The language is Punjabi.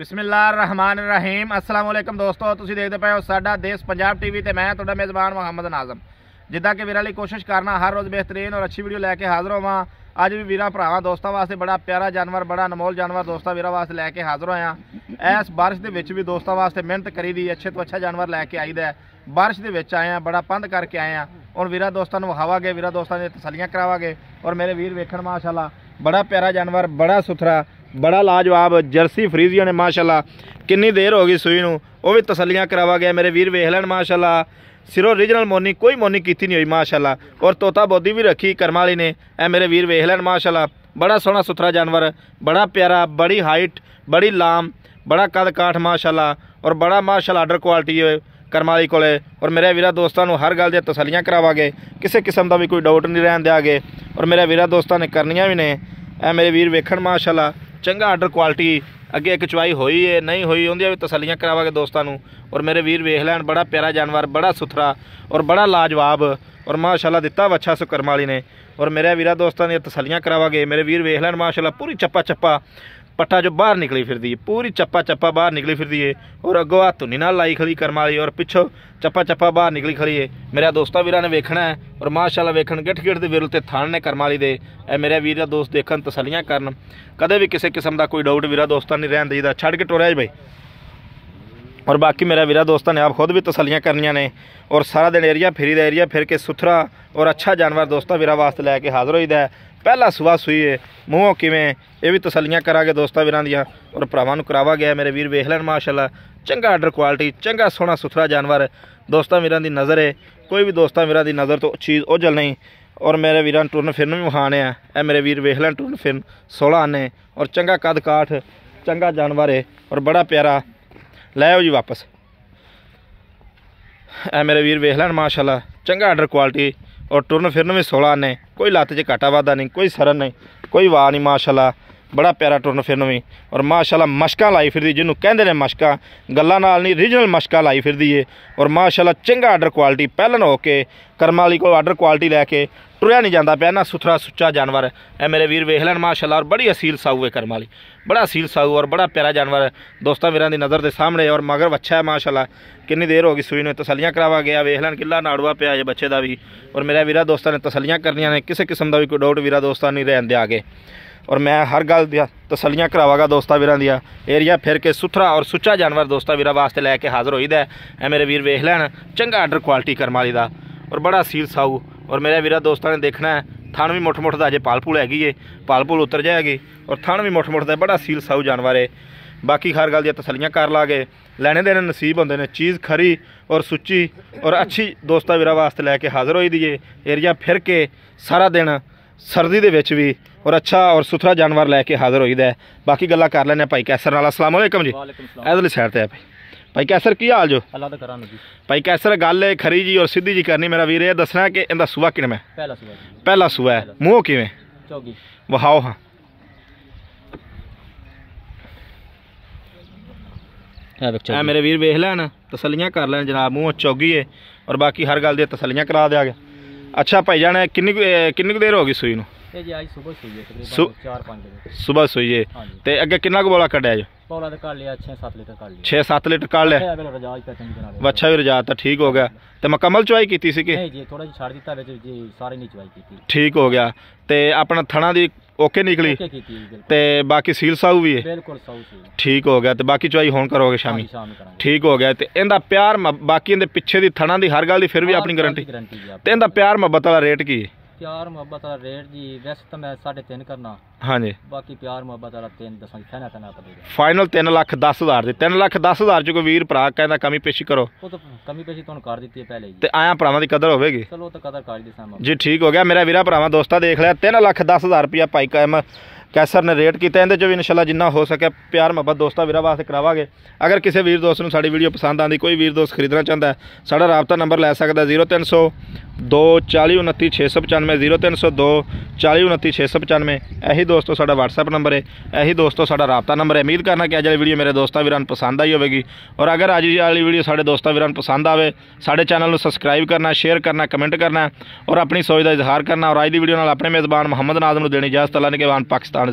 ਰਹੀਮ ਅਸਲਾਮ ਅਲੈਕਮ ਦੋਸਤੋ ਤੁਸੀਂ ਦੇਖਦੇ ਪਏ ਹੋ ਸਾਡਾ ਦੇਸ਼ ਪੰਜਾਬ ਟੀਵੀ ਤੇ ਮੈਂ ਤੁਹਾਡਾ ਮੇਜ਼ਬਾਨ ਮੁਹੰਮਦ ਨਾਜ਼ਮ ਜਿੱਦਾਂ ਕਿ ਵੀਰਾਂ ਲਈ ਕੋਸ਼ਿਸ਼ ਕਰਨਾ ਹਰ ਰੋਜ਼ ਬਿਹਤਰੀਨ ਔਰ ਅੱਛੀ ਵੀਡੀਓ ਲੈ ਕੇ ਹਾਜ਼ਰ ਹੋਵਾਂ ਅੱਜ ਵੀ ਵੀਰਾਂ ਭਰਾਵਾਂ ਦੋਸਤਾਂ ਵਾਸਤੇ ਬੜਾ ਪਿਆਰਾ ਜਾਨਵਰ ਬੜਾ ਅਨਮੋਲ ਜਾਨਵਰ ਦੋਸਤਾਂ ਵੀਰਾਂ ਵਾਸਤੇ ਲੈ ਕੇ ਹਾਜ਼ਰ ਹੋਇਆ ਐਸ ਬਾਰਿਸ਼ ਦੇ ਵਿੱਚ ਵੀ ਦੋਸਤਾਂ ਵਾਸਤੇ ਮਿਹਨਤ ਕਰੀ ਦੀ ਅੱਛੇ ਤੋਂ ਅੱਛਾ ਜਾਨਵਰ ਲੈ ਕੇ ਆਈਦਾ ਬਾਰਿਸ਼ ਦੇ ਵਿੱਚ ਆਏ ਆ ਬੜਾ ਪੰਧ ਕਰਕੇ ਆਏ ਆ ਔਰ ਵੀਰਾਂ ਦੋਸਤਾਂ ਨੂੰ ਵਿਖਾਵਾਂਗੇ ਵੀਰਾਂ ਦੋਸਤਾਂ ਦੇ ਤਸੱਲੀਆਂ ਕਰਾਵਾਂਗੇ ਔਰ ਮੇਰੇ ਵੀਰ ਵੇਖਣ ਮਾਸ਼ਾਅੱਲਾ ਬੜਾ ਪਿਆਰਾ ਜਾਨਵਰ ਬੜਾ ਸੁਥਰਾ ਬੜਾ ਲਾਜਵਾਬ ਜਰਸੀ ਫਰੀਜ਼ੀਆਂ ਨੇ ਮਾਸ਼ਾਅੱਲਾ ਕਿੰਨੀ ਦੇਰ ਹੋ ਗਈ ਸੂਈ ਨੂੰ ਉਹ ਵੀ ਤਸੱਲੀਆਂ ਕਰਾਵਾ ਗਿਆ ਮੇਰੇ ਵੀਰ ਵੇਖ ਲੈਣ ਮਾਸ਼ਾਅੱਲਾ ਸਿਰੋ origignal ਮੋਨੀ ਕੋਈ ਮੋਨੀ ਕੀਤੀ ਨਹੀਂ ਹੋਈ ਮਾਸ਼ਾਅੱਲਾ ਔਰ ਤੋਤਾ ਬੋਦੀ ਵੀ ਰੱਖੀ ਕਰਮਾਲੀ ਨੇ ਐ ਮੇਰੇ ਵੀਰ ਵੇਖ ਲੈਣ ਮਾਸ਼ਾਅੱਲਾ ਬੜਾ ਸੋਹਣਾ ਸੁਥਰਾ ਜਾਨਵਰ ਬੜਾ ਪਿਆਰਾ ਬੜੀ ਹਾਈਟ ਬੜੀ ਲਾਮ ਬੜਾ ਕਦ ਕਾਠ ਮਾਸ਼ਾਅੱਲਾ ਔਰ ਬੜਾ ਮਾਸ਼ਾਅੱਲਾ ਆਰਡਰ ਕੁਆਲਿਟੀ ਹੈ ਕਰਮਾਲੀ ਕੋਲੇ ਔਰ ਮੇਰੇ ਵੀਰਾ ਦੋਸਤਾਂ ਨੂੰ ਹਰ ਗੱਲ ਦੇ ਤਸੱਲੀਆਂ ਕਰਾਵਾਗੇ ਕਿਸੇ ਕਿਸਮ ਦਾ ਵੀ ਕੋਈ ਡਾਊਟ ਨਹੀਂ ਰਹਿਣ ਦਿਆਗੇ ਔਰ ਮੇਰੇ ਵੀਰਾ ਦੋਸਤਾਂ ਨੇ ਕਰਨੀਆਂ ਵੀ ਨੇ ਇਹ ਮੇਰੇ ਵੀਰ ਵੇਖਣ ਮਾਸ਼ਾਅੱਲਾ ਚੰਗਾ ਆਰਡਰ ਕੁਆਲਿਟੀ ਅੱਗੇ ਇੱਕ ਚੁਆਈ ਹੋਈ ਏ ਨਹੀਂ ਹੋਈ ਉਹਦੀਆਂ ਵੀ ਤਸੱਲੀਆਂ ਕਰਾਵਾਂਗੇ ਦੋਸਤਾਂ ਨੂੰ ਔਰ ਮੇਰੇ ਵੀਰ ਵੇਖ ਲੈਣ ਬੜਾ ਪਿਆਰਾ ਜਾਨਵਰ ਬੜਾ ਸੁਥਰਾ ਔਰ ਬੜਾ ਲਾਜਵਾਬ ਔਰ ਮਾਸ਼ਾਅੱਲਾ ਦਿੱਤਾ ਵੱਛਾ ਸੁਕਰਮਾਲੀ ਨੇ ਔਰ ਮੇਰੇ ਵੀਰਾ ਦੋਸਤਾਂ ਦੀਆਂ ਤਸੱਲੀਆਂ ਕਰਾਵਾਂਗੇ ਮੇਰੇ ਵੀਰ ਵੇਖ ਲੈਣ ਮਾਸ਼ਾਅੱਲਾ ਪੂਰੀ ਚੱਪਾ ਚੱਪਾ ਪੱਟਾ ਜੋ ਬਾਹਰ ਨਿਕਲੀ ਫਿਰਦੀ ਏ ਪੂਰੀ ਚੱਪਾ ਚੱਪਾ ਬਾਹਰ ਨਿਕਲੀ ਫਿਰਦੀ ਏ ਔਰ ਅੱਗੋਂ ਆ ਧੁਨੀ ਨਾਲ ਲਾਈ ਖੜੀ ਕਰਮ ਵਾਲੀ ਔਰ ਪਿੱਛੋਂ ਚੱਪਾ ਚੱਪਾ ਬਾਹਰ ਨਿਕਲੀ ਖੜੀ ਏ ਮੇਰਾ ਦੋਸਤਾ ਵੀਰਾਂ ਨੇ ਵੇਖਣਾ ਹੈ ਔਰ ਮਾਸ਼ਾਅੱਲਾ ਵੇਖਣ ਗਿੱਠ ਗਿੱਠ ਦੇ ਵਿਰਲ ਤੇ ਥਾਣ ਨੇ ਕਰਮ ਵਾਲੀ ਦੇ ਇਹ ਮੇਰੇ ਦਾ ਦੋਸਤ ਦੇਖਣ ਤਸੱਲੀਆਂ ਕਰਨ ਕਦੇ ਵੀ ਕਿਸੇ ਕਿਸਮ ਦਾ ਕੋਈ ਡਾਊਟ ਵੀਰਾ ਦੋਸਤਾਂ ਨਹੀਂ ਰਹਿਣ ਦੇਈਦਾ ਛੱਡ ਕੇ ਟੋਰਿਆ ਜੀ ਬਈ ਔਰ ਬਾਕੀ ਮੇਰਾ ਵੀਰਾ ਦੋਸਤਾਂ ਨੇ ਆਪ ਖੁਦ ਵੀ ਤਸੱਲੀਆਂ ਕਰਨੀਆਂ ਨੇ ਔਰ ਸਾਰਾ ਦਿਨ ਏਰੀਆ ਫੇਰੀ ਦਾ ਏਰੀਆ ਫਿਰ ਕੇ ਸੁਥਰਾ ਔਰ ਅੱਛਾ ਜਾਨਵਰ ਦੋਸਤਾਂ ਵੀਰਾ ਵਾਸਤੇ ਲੈ ਕੇ ਹਾਜ਼ਰ ਹੋਈਦਾ ਪਹਿਲਾ ਸੁਆ ਸੂਈਏ ਮੂੰਹੋਂ ਕਿਵੇਂ ਇਹ ਵੀ ਤਸੱਲੀਆਂ ਕਰਾਂਗੇ ਦੋਸਤਾਂ ਵੀਰਾਂ ਦੀਆਂ ਔਰ ਭਰਾਵਾਂ ਨੂੰ ਕਰਾਵਾ ਗਿਆ ਮੇਰੇ ਵੀਰ ਵੇਖ ਲੈਣ ਮਾਸ਼ਾਅੱਲਾ ਚੰਗਾ ਆਰਡਰ ਕੁਆਲਿਟੀ ਚੰਗਾ ਸੋਹਣਾ ਸੁਥਰਾ ਜਾਨਵਰ ਦੋਸਤਾਂ ਵੀਰਾਂ ਦੀ ਨਜ਼ਰ ਹੈ ਕੋਈ ਵੀ ਦੋਸਤਾਂ ਵੀਰਾਂ ਦੀ ਨਜ਼ਰ ਤੋਂ ਚੀਜ਼ ਉਜਲ ਨਹੀਂ ਔਰ ਮੇਰੇ ਵੀਰਾਂ ਟੁਰਨ ਫਿਰਨ ਵੀ ਮਹਾਨ ਆ ਇਹ ਮੇਰੇ ਵੀਰ ਵੇਖ ਲੈਣ ਟੁਰਨ ਫਿਰਨ 16 ਨੇ ਔਰ ਚੰਗਾ ਕਦ ਕਾਠ ਚੰਗਾ ਜਾਨਵਰ ਹੈ ਔਰ ਬੜਾ ਪਿਆਰਾ ਲੈ ਆਓ ਜੀ ਵਾਪਸ ਐ ਮੇਰੇ ਵੀਰ ਵੇਖ ਲੈਣ ਮਾਸ਼ਾਅੱਲਾ ਚੰਗਾ ਆਰਡਰ ਕੁਆਲਿਟੀ ਔਰ ਟਰਨ ਫਿਰਨ ਵੀ 16 ਨੇ ਕੋਈ ਲੱਤ 'ਚ ਘਾਟਾ ਵਾਦਾ ਨਹੀਂ ਕੋਈ ਸਰਨ ਨਹੀਂ ਕੋਈ ਵਾ ਨਹੀਂ ਮਾਸ਼ਾਅੱਲਾ ਬੜਾ ਪਿਆਰਾ ਟੁਰਨ ਫਿਰਨ ਵੀ ਔਰ ਮਾਸ਼ਾਅੱਲਾ ਮਸ਼ਕਾਂ ਲਾਈ ਫਿਰਦੀ ਜਿਹਨੂੰ ਕਹਿੰਦੇ ਨੇ ਮਸ਼ਕਾਂ ਗੱਲਾਂ ਨਾਲ ਨਹੀਂ ਰੀਜਨਲ ਮਸ਼ਕਾਂ ਲਾਈ ਫਿਰਦੀ ਏ ਔਰ ਮਾਸ਼ਾਅੱਲਾ ਚੰਗਾ ਆਰਡਰ ਕੁਆਲਿਟੀ ਪਹਿਲਨ ਹੋ ਕੇ ਕਰਮਾਲੀ ਕੋਲ ਆਰਡਰ ਕੁਆਲਿਟੀ ਲੈ ਕੇ ਟੁਰਿਆ ਨਹੀਂ ਜਾਂਦਾ ਪਿਆ ਨਾ ਸੁਥਰਾ ਸੁੱਚਾ ਜਾਨਵਰ ਐ ਮੇਰੇ ਵੀਰ ਵੇਖ ਲੈਣ ਮਾਸ਼ਾਅੱਲਾ ਔਰ ਬੜੀ ਅਸੀਲ ਸਾਊ ਏ ਕਰਮਾਲੀ ਬੜਾ ਅਸੀਲ ਸਾਊ ਔਰ ਬੜਾ ਪਿਆਰਾ ਜਾਨਵਰ ਦੋਸਤਾਂ ਵੀਰਾਂ ਦੀ ਨਜ਼ਰ ਦੇ ਸਾਹਮਣੇ ਔਰ ਮਗਰ ਵੱਛਾ ਹੈ ਮਾਸ਼ਾਅੱਲਾ ਕਿੰਨੀ ਦੇਰ ਹੋ ਗਈ ਸੂਈ ਨੂੰ ਤਸੱਲੀਆਂ ਕਰਾਵਾ ਗਿਆ ਵੇਖ ਲੈਣ ਕਿੱਲਾ ਨਾੜੂਆ ਪਿਆ ਜੇ ਬੱਚੇ ਦਾ ਵੀ ਔਰ ਮੇਰੇ ਵੀਰਾ ਦੋਸਤਾਂ ਨੇ ਤਸੱਲੀਆਂ ਕਰਨੀਆਂ ਨੇ ਕਿਸੇ ਕਿਸਮ ਦਾ ਵੀ ਕੋਈ ਡਾਊਟ ਵੀਰਾ ਦੋਸਤਾਂ ਨਹੀਂ ਰਹਿਣ ਦੇ ਆਗੇ ਔਰ ਮੈਂ ਹਰ ਗੱਲ ਦੀ ਤਸੱਲੀਆਂ ਕਰਾਵਾਗਾ ਦੋਸਤਾਂ ਵੀਰਾਂ ਦੀਆਂ ਏਰੀਆ ਫਿਰ ਕੇ ਸੁਥਰਾ ਔਰ ਸੁੱਚਾ ਜਾਨਵਰ ਦੋਸਤਾਂ ਵੀਰਾਂ ਵਾਸਤੇ ਲੈ ਕੇ ਹਾਜ਼ਰ ਹੋਈਦਾ ਐ ਮੇਰੇ ਵੀਰ ਵੇਖ ਲੈਣ ਚੰਗਾ ਆਰਡਰ ਕੁਆਲਿਟੀ ਕਰਮ ਵਾਲੀ ਦਾ ਔਰ ਬੜਾ ਸੀਲ ਸਾਊ ਔਰ ਮੇਰੇ ਵੀਰਾ ਦੋਸਤਾਂ ਨੇ ਦੇਖਣਾ ਥਣ ਵੀ ਮੁੱਠ ਮੁੱਠ ਦਾ ਅਜੇ ਪਾਲਪੂਲ ਹੈਗੀ ਏ ਪਾਲਪੂਲ ਉਤਰ ਜਾਏਗੀ ਔਰ ਥਣ ਵੀ ਮੁੱਠ ਮੁੱਠ ਦਾ ਬੜਾ ਸੀਲ ਸਾਊ ਜਾਨਵਰ ਏ ਬਾਕੀ ਹਰ ਗੱਲ ਦੀਆਂ ਤਸੱਲੀਆਂ ਕਰ ਲਾਗੇ ਲੈਣੇ ਦੇਣੇ ਨਸੀਬ ਹੁੰਦੇ ਨੇ ਚੀਜ਼ ਖਰੀ ਔਰ ਸੁੱਚੀ ਔਰ ਅੱਛੀ ਦੋਸਤਾਂ ਵੀਰਾਂ ਵਾਸਤੇ ਲੈ ਕੇ ਹਾਜ਼ਰ ਹੋਈ ਦੀਏ ਏਰੀਆ ਫਿਰ ਕੇ ਸਾਰਾ ਦਿਨ ਸਰਦੀ ਦੇ ਵਿੱਚ ਵੀ ਔਰ ਅੱਛਾ ਔਰ ਸੁਥਰਾ ਜਾਨਵਰ ਲੈ ਕੇ ਹਾਜ਼ਰ ਹੋਈਦਾ ਬਾਕੀ ਗੱਲਾਂ ਕਰ ਲੈਨੇ ਭਾਈ ਕੈਸਰ ਨਾਲ ਅਸਲਾਮ ਅਲੈਕਮ ਜੀ ਐਦਲ ਸਾਈਡ ਤੇ ਆ ਭਾਈ ਭਾਈ ਕੈਸਰ ਕੀ ਹਾਲ ਜੋ ਅੱਲਾ ਦਾ ਕਰਾਮ ਜੀ ਭਾਈ ਕੈਸਰ ਗੱਲ ਹੈ ਖਰੀ ਜੀ ਔਰ ਸਿੱਧੀ ਜੀ ਕਰਨੀ ਮੇਰਾ ਵੀਰ ਇਹ ਦੱਸਣਾ ਕਿ ਇਹਦਾ ਸੂਆ ਮੈਂ ਪਹਿਲਾ ਸੂਆ ਪਹਿਲਾ ਸੂਆ ਮੂੰਹ ਕਿਵੇਂ ਚੌਗੀ ਵਹਾਓ ਹਾਂ ਆ ਮੇਰੇ ਵੀਰ ਵੇਖ ਲੈਣ ਤਸੱਲੀਆਂ ਕਰ ਲੈਣ ਜਨਾਬ ਮੂੰਹ ਚੌਗੀ ਏ ਔਰ ਬਾਕੀ ਹਰ ਗੱਲ ਦੀ ਤਸੱਲੀਆਂ ਕਰਾ ਦਿਆਂਗੇ ਅੱਛਾ ਭਾਈ ਜਾਨ ਕਿੰਨੀ ਕਿੰਨੀ ਦੇਰ ਹੋ ਗਈ ਸੂਈ ਨੂੰ ਸੁਬਾ ਜੀ ਅੱਜ ਸਵੇਰ ਸੋਈਏ ਵਜੇ ਸਵੇਰ ਸੋਈਏ ਤੇ ਅੱਗੇ ਕਿੰਨਾ ਕੁ ਬੋਲਾ ਕੱਢਿਆ ਜੋ ਬੋਲਾ ਤੇ ਕੱਢ ਲਿਆ 6-7 ਲੀਟਰ ਕੱਢ ਲਿਆ 6-7 ਲੀਟਰ ਕੱਢ ਲਿਆ ਇਹ ਰਜਾਜ ਤਾਂ ਵੀ ਰਜਾ ਤਾਂ ਠੀਕ ਹੋ ਗਿਆ ਤੇ ਮੁਕੰਮਲ ਚੁਆਈ ਕੀਤੀ ਸੀ ਕਿ ਨਹੀਂ ਜੀ ਥੋੜਾ ਜਿਹਾ ਛੱਡ ਦਿੱਤਾ ਜੀ ਸਾਰੇ ਨਹੀਂ ਕੀਤੀ ਠੀਕ ਹੋ ਗਿਆ ਤੇ ਆਪਣਾ ਥਣਾ ਦੀ ਓਕੇ ਨਿਕਲੀ ਓਕੇ ਤੇ ਬਾਕੀ ਸੀਲ ਸਾਊ ਵੀ ਹੈ ਬਿਲਕੁਲ ਸੀ ਠੀਕ ਹੋ ਗਿਆ ਤੇ ਬਾਕੀ ਚੁਆਈ ਹੁਣ ਕਰੋਗੇ ਸ਼ਾਮੀ ਸ਼ਾਮ ਕਰਾਂਗੇ ਠੀਕ ਹੋ ਗਿਆ ਤੇ ਇਹਦਾ ਪਿਆਰ ਬਾਕੀ ਇਹਦੇ ਪਿੱਛੇ ਦੀ ਥਣਾ ਦੀ ਹਰ ਗੱਲ ਦੀ ਫਿਰ ਵੀ ਆਪਣੀ ਗਾਰੰਟੀ ਤੇ ਇਹਦਾ ਪਿਆਰ ਮੁਹੱਬਤ ਵਾਲਾ ਰੇਟ ਕੀ ਹੈ? ਪਿਆਰ ਮੁਹੱਬਤ ਵਾਲਾ ਰੇਟ ਜੀ ਵੈਸੇ ਤਾਂ ਮੈਂ 3.5 ਕਰਨਾ ਹਾਂਜੀ ਬਾਕੀ ਪਿਆਰ ਮੁਹੱਬਤ ਵਾਲਾ 3 ਦੱਸਾਂ ਕਿਹਨਾ ਤਨਾ ਪੜੇਗਾ ਫਾਈਨਲ 3 ਲੱਖ 10 ਹਜ਼ਾਰ ਦੇ 3 ਲੱਖ 10 ਹਜ਼ਾਰ ਜੋ ਵੀਰ ਭਰਾ ਕਹਿੰਦਾ ਕਮੀ ਪੇਸ਼ੀ ਕਰੋ ਉਹ ਤਾਂ ਕਮੀ ਪੇਸ਼ੀ ਤੁਹਾਨੂੰ ਕਰ ਦਿੱਤੀ ਹੈ ਪਹਿਲੇ ਜੀ ਤੇ ਆਇਆ ਭਰਾਵਾਂ ਦੀ ਕਦਰ ਹੋਵੇਗੀ ਚਲੋ ਤਾਂ ਕਦਰ ਕਰ ਦਿੱਸਾਂ ਜੀ ਠੀਕ ਹੋ ਗਿਆ ਮੇਰਾ ਵੀਰਾ ਭਰਾਵਾਂ ਦੋਸਤਾ ਦੇਖ ਲਿਆ 3 ਲੱਖ 10 ਹਜ਼ਾਰ ਰੁਪਇਆ ਪਾਈ ਕਾਇਮ ਕੈਸਰ ਨੇ ਰੇਟ ਕੀਤਾ ਇਹਦੇ ਚੋਂ ਵੀ ਇਨਸ਼ਾਅੱਲਾ ਜਿੰਨਾ ਹੋ ਸਕੇ ਪਿਆਰ ਮੁਹੱਬਤ ਦੋਸਤਾਂ ਵੀਰਾਂ ਵਾਸਤੇ ਕਰਾਵਾਂਗੇ ਅਗਰ ਕਿਸੇ ਵੀਰ ਦੋਸਤ ਨੂੰ ਸਾਡੀ ਵੀਡੀਓ ਪਸੰਦ ਆਂਦੀ ਕੋਈ ਵੀਰ ਦੋਸਤ ਖਰੀਦਣਾ ਚਾਹੁੰਦਾ ਹੈ ਸਾਡਾ ਰਾਬਤਾ ਨੰਬਰ ਲੈ ਸਕਦਾ 0300 24029 0302 ਇਹੀ ਦੋਸਤੋ ਸਾਡਾ WhatsApp ਨੰਬਰ ਹੈ ਇਹੀ ਦੋਸਤੋ ਸਾਡਾ ਰਾਬਤਾ ਨੰਬਰ ਹੈ ਉਮੀਦ ਕਰਨਾ ਕਿ ਅੱਜ ਵਾਲੀ ਵੀਡੀਓ ਮੇਰੇ ਦੋਸਤਾਂ ਵੀਰਾਂ ਨੂੰ ਪਸੰਦ ਆਈ ਹੋਵੇਗੀ ਔਰ ਅਗਰ ਅੱਜ ਵਾਲੀ ਵੀਡੀਓ ਸਾਡੇ ਦੋਸਤਾਂ ਵੀਰਾਂ ਨੂੰ ਪਸੰਦ ਆਵੇ ਸਾਡੇ ਚੈਨਲ ਨੂੰ ਸਬਸਕ੍ਰਾਈਬ ਕਰਨਾ ਸ਼ੇਅਰ ਕਰਨਾ ਕਮੈਂਟ ਕਰਨਾ ਔਰ ਆਪਣੀ ਸੋਚ ਦਾ ਇਜ਼ਹਾਰ ਕਰਨਾ ਔਰ ਅੱਜ ਦੀ ਵੀਡੀਓ ਨਾਲ ਆਪਣੇ ਮੇਜ਼ਬਾਨ ਮੁਹੰਮਦ ਨਾਜ਼ਮ ਨੂੰ ਦੇਣੀ ਇਜਾਜ਼ਤ ਅੱਲਾ ਨੇ ਕੇ ਵਾਨ ਪਾਕਿਸਤਾਨ